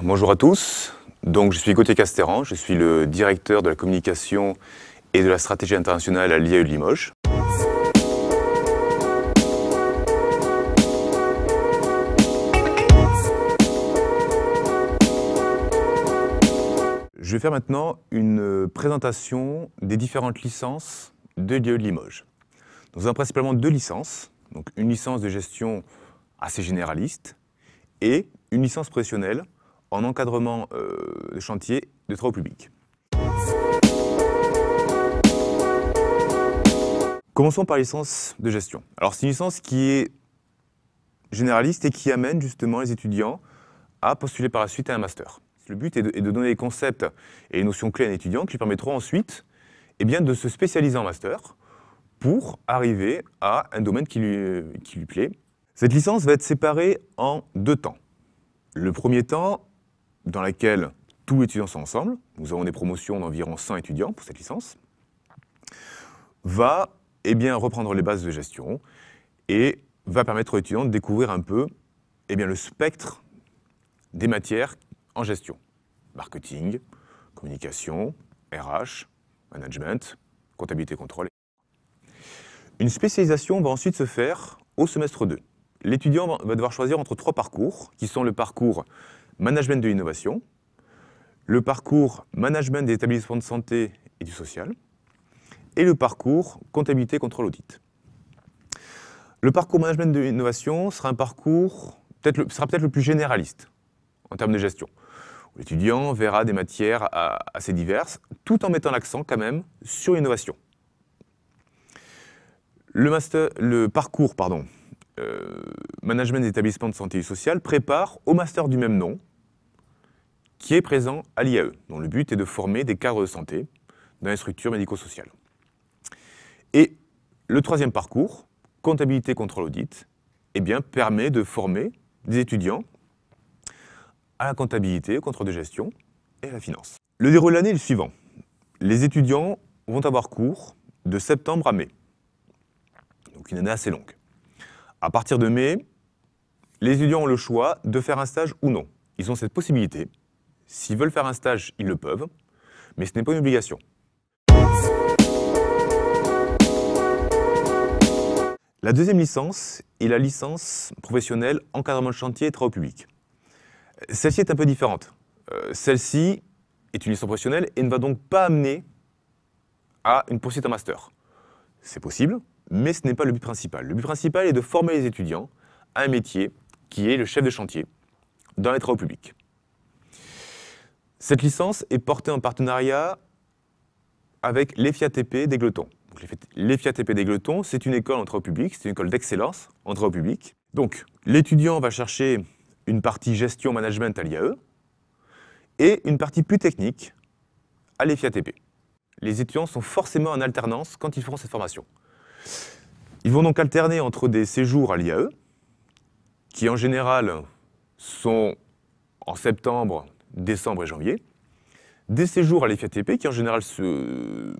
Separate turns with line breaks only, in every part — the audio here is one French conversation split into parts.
Bonjour à tous. Donc, je suis Gauthier Casteran, je suis le directeur de la communication et de la stratégie internationale à l'IAE de Limoges. Je vais faire maintenant une présentation des différentes licences de l'IAE de Limoges. Nous avons principalement deux licences, donc une licence de gestion assez généraliste et une licence professionnelle en encadrement euh, de chantier de travaux publics. Commençons par licence de gestion. Alors c'est une licence qui est généraliste et qui amène justement les étudiants à postuler par la suite à un master. Le but est de, donner les concepts et les notions clés à un étudiant qui lui permettront ensuite eh bien, de se spécialiser en master pour arriver à un domaine qui lui plaît. Cette licence va être séparée en deux temps. Le premier temps dans laquelle tous les étudiants sont ensemble, nous avons des promotions d'environ 100 étudiants pour cette licence, va eh bien, reprendre les bases de gestion et va permettre aux étudiants de découvrir un peu eh bien, le spectre des matières en gestion. Marketing, communication, RH, management, comptabilité contrôle. Une spécialisation va ensuite se faire au semestre 2. L'étudiant va devoir choisir entre trois parcours, qui sont le parcours management de l'innovation, le parcours management des établissements de santé et du social, et le parcours comptabilité, contrôle, audit. Le parcours management de l'innovation sera un parcours, peut sera peut-être le plus généraliste en termes de gestion. L'étudiant verra des matières assez diverses, tout en mettant l'accent quand même sur l'innovation. Le, le parcours pardon, euh, management des établissements de santé et social prépare au master du même nom, qui est présent à l'IAE, dont le but est de former des cadres de santé dans les structures médico-sociales. Et le troisième parcours, comptabilité, contrôle, audit, eh bien, permet de former des étudiants à la comptabilité, au contrôle de gestion et à la finance. Le déroulé de l'année est le suivant. Les étudiants vont avoir cours de septembre à mai, donc une année assez longue. À partir de mai, les étudiants ont le choix de faire un stage ou non. Ils ont cette possibilité S'ils veulent faire un stage, ils le peuvent, mais ce n'est pas une obligation. La deuxième licence est la licence professionnelle encadrement de chantier et travaux publics. Celle-ci est un peu différente. Euh, celle-ci est une licence professionnelle et ne va donc pas amener à une poursuite en master. C'est possible, mais ce n'est pas le but principal. Le but principal est de former les étudiants à un métier qui est le chef de chantier dans les travaux publics. Cette licence est portée en partenariat avec l'EFIATP d'Égletons. L'EFIATP glotons c'est une école en c'est une école d'excellence en droit public. Donc, l'étudiant va chercher une partie gestion-management à l'IAE et une partie plus technique à l'EFIATP. Les étudiants sont forcément en alternance quand ils feront cette formation. Ils vont donc alterner entre des séjours à l'IAE, qui en général sont en septembre décembre et janvier, des séjours à l'IFATP qui en général se...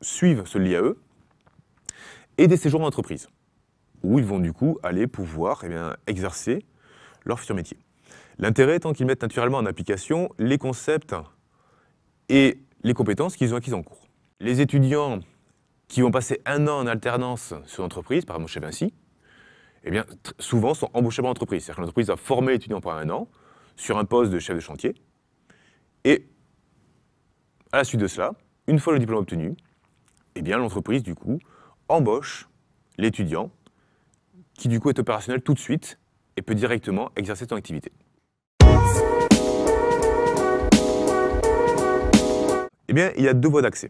suivent ce eux, et des séjours en entreprise, où ils vont du coup aller pouvoir eh bien, exercer leur futur métier. L'intérêt étant qu'ils mettent naturellement en application les concepts et les compétences qu'ils ont acquises en cours. Les étudiants qui vont passer un an en alternance sur l'entreprise, par exemple chez Vinci, eh bien, souvent sont embauchés par l'entreprise. C'est-à-dire que l'entreprise a formé l'étudiant pendant un an, sur un poste de chef de chantier. Et à la suite de cela, une fois le diplôme obtenu, eh bien l'entreprise du coup embauche l'étudiant qui du coup est opérationnel tout de suite et peut directement exercer son activité. Eh bien, il y a deux voies d'accès.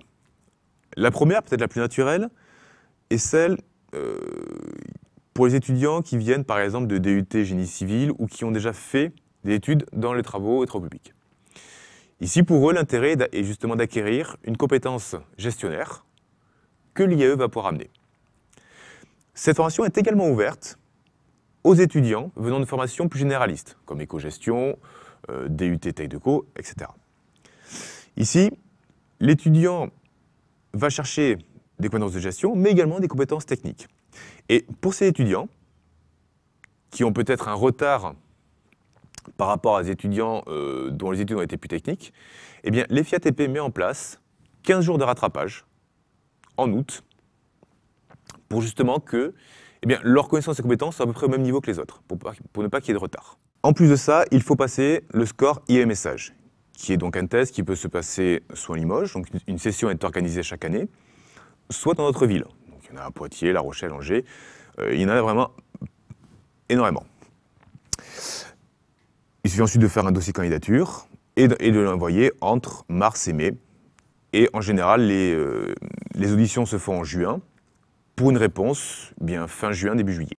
La première, peut-être la plus naturelle, est celle euh, pour les étudiants qui viennent par exemple de DUT génie civil ou qui ont déjà fait des études dans les travaux et travaux publics. Ici, pour eux, l'intérêt est justement d'acquérir une compétence gestionnaire que l'IAE va pouvoir amener. Cette formation est également ouverte aux étudiants venant de formations plus généralistes, comme éco-gestion, DUT euh, DUT Tech co, etc. Ici, l'étudiant va chercher des compétences de gestion, mais également des compétences techniques. Et pour ces étudiants, qui ont peut-être un retard par rapport aux étudiants euh, dont les études ont été plus techniques, eh bien, l'EFIATP met en place 15 jours de rattrapage en août pour justement que eh bien, leurs connaissances et compétences soient à peu près au même niveau que les autres, pour, ne pas qu'il y ait de retard. En plus de ça, il faut passer le score IMSH, qui est donc un test qui peut se passer soit en Limoges, donc une session est organisée chaque année, soit dans notre ville. Donc, il y en a à Poitiers, La Rochelle, Angers, euh, il y en a vraiment énormément. Il suffit ensuite de faire un dossier candidature et de, l'envoyer entre mars et mai. Et en général, les, euh, les, auditions se font en juin pour une réponse bien fin juin, début juillet.